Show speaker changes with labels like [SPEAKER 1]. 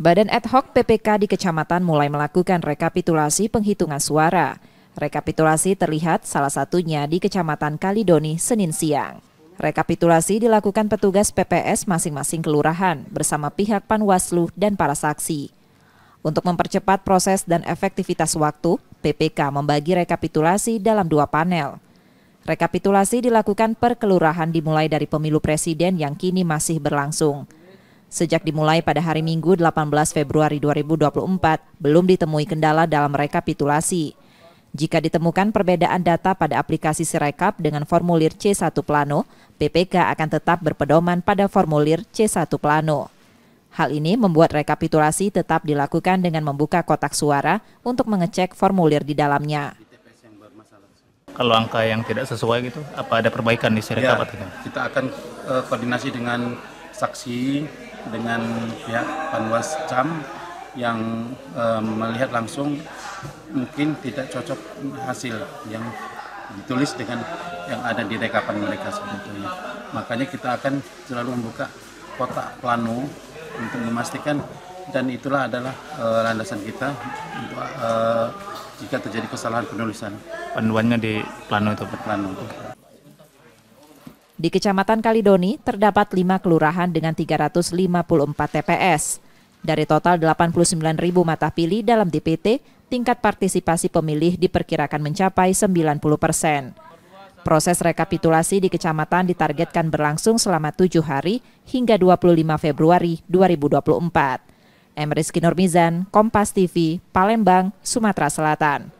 [SPEAKER 1] Badan ad hoc PPK di kecamatan mulai melakukan rekapitulasi penghitungan suara. Rekapitulasi terlihat salah satunya di Kecamatan Kalidoni Senin siang. Rekapitulasi dilakukan petugas PPS masing-masing kelurahan bersama pihak Panwaslu dan para saksi. Untuk mempercepat proses dan efektivitas waktu, PPK membagi rekapitulasi dalam dua panel. Rekapitulasi dilakukan per kelurahan dimulai dari pemilu presiden yang kini masih berlangsung. Sejak dimulai pada hari Minggu 18 Februari 2024, belum ditemui kendala dalam rekapitulasi. Jika ditemukan perbedaan data pada aplikasi Sirekap dengan formulir C1 Plano, PPK akan tetap berpedoman pada formulir C1 Plano. Hal ini membuat rekapitulasi tetap dilakukan dengan membuka kotak suara untuk mengecek formulir di dalamnya.
[SPEAKER 2] Kalau angka yang tidak sesuai gitu, apa ada perbaikan di Sirekap? Ya, kita akan uh, koordinasi dengan saksi dengan pihak panwas cam yang e, melihat langsung mungkin tidak cocok hasil yang ditulis dengan yang ada di rekapan mereka sebetulnya. Makanya kita akan selalu membuka kotak plano untuk memastikan dan itulah adalah e, landasan kita untuk e, jika terjadi kesalahan penulisan. Panduannya di plano itu plano.
[SPEAKER 1] Di Kecamatan Kalidoni terdapat 5 kelurahan dengan 354 TPS. Dari total 89 ribu mata pilih dalam DPT, tingkat partisipasi pemilih diperkirakan mencapai 90 persen. Proses rekapitulasi di kecamatan ditargetkan berlangsung selama tujuh hari hingga 25 Februari 2024. Emris Kinurmizan, Kompas TV, Palembang, Sumatera Selatan.